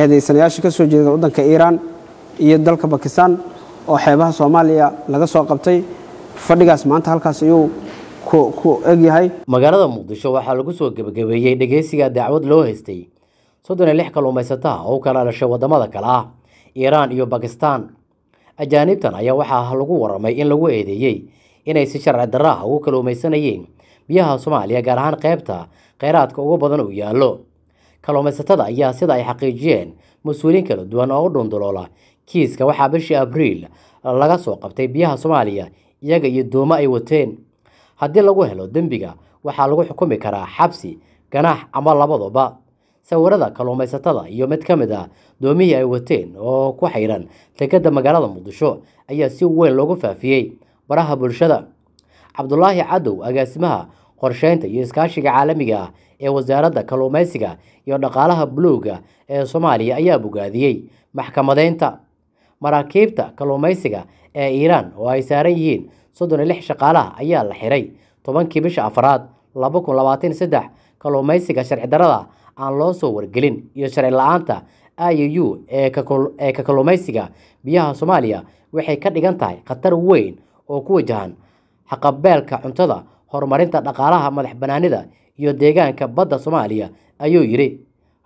eedaysanayaasha ka soo jeeda waddanka iiraan iyo dalka bakistan oo xeebaha soomaaliya laga soo qabtay fadhigaas maanta halkaas ayuu ku egyahay magaalada muqdisho waxaa lagu soo gebagabeeyey dhegeysiga dacwad loo haystay soddon iyo lix kalluumaysataha oo u kala dhashay waddamada kale ah iiraan iyo bakistan ajaanibtan ayaa waxaa lagu waramay in lagu eedeeyey inay si sharci darra ugu kaluumaysanayeen biyaha soomaaliya gaar ahaan qaybta kheyraadka ugu badan uu yaallo kalluumaysatada ayaa sida ay xaqiijiyeen mas uuliin kala duwan oo u dhunduloola kiiska waxaa bishii abriil laga soo qabtay biyaha soomaaliya iyaga iyo doomo ay wateen haddii lagu helo dembiga waxaa lagu xukumi karaa xabsi ganaax ama labaduba sawirada kalluumaysatada iyo mid ka mid a ah doomihii ay wateen oo ku xayran dekadda magaalada muqdisho ayaa si weyn loogu faafiyey baraha bulshada cabdulaahi cadow agaasimaha qorsheynta iyo iskaashiga caalamiga ah ee wasaaradda kalluumaysiga iyo dhaqaalaha buluuga ee soomaaliya ayaa bogaadiyey maxkamadeynta maraakiibta kalluumaysiga ee iiraan oo ay saaran yihiin soddon iyo lix shaqaalaha ayaa la xiray tobankii bisha afaraad laba kun labaatan saddex kalluumaysiga sharci darada aan loo soo wargelin iyo sharci la-aanta i u ee ka kalluumaysiga biyaha soomaaliya waxay ka dhigan tahay khatar weyn oo ku wajahan xaqabeelka cuntada horumarinta dhaqaalaha madax banaanida iyo deegaanka badda soomaaliya ayuu yidhi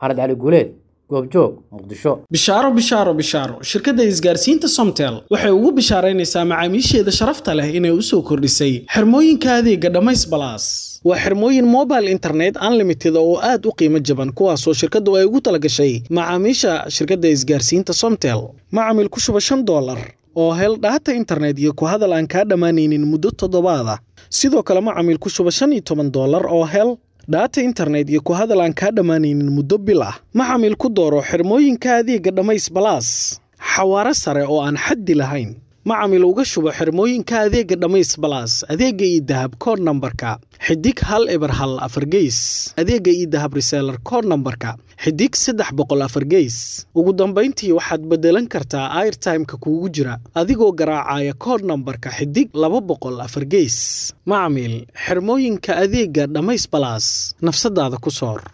xanad cali guuleed goobjoog muqdisho bishaaro bishaaro bishaaro shirkadda isgaarsiinta somtel waxay ugu bishaaraynaysaa macaamiisheeda sharafta leh inay usoo kordhisay xirmooyinka adeega dhammays balaas waa xirmooyin mobile internet unlimited oo aad u qiimo jaban kuwaasoo shirkaddu ay ugu talagashay macaamiisha shirkadda isgaarsiinta somtel macamil ku shuba shan doolar oo hel dhaata internet iyo ku hadal aan kaa dhammaanaynin muddo toddobaad ah sidoo kale macaamiil ku shuba shan iyo toban dollar oo hel dhaata internet iyo ku hadal aan kaa dhammaanaynin muddo bil ah maxaamiil ku dooro xirmooyinka adeega dhammays balaas xawaaro sare oo aan xaddi lahayn macamil uga shubo xirmooyinka adeegga dhammays balas adeegga iyo dahab koor nambarka xidig hal eber hal afar geys adeegga iyo dahab reseelar koor nambarka xidig saddex boqol afar geys ugu dambayntii waxaad beddelan kartaa airtimeka kuugu jira adigoo garaacaya koor nambarka xidig laba boqol afar geys macamil xirmooyinka adeegga dhammays balas nafsadaada ku soor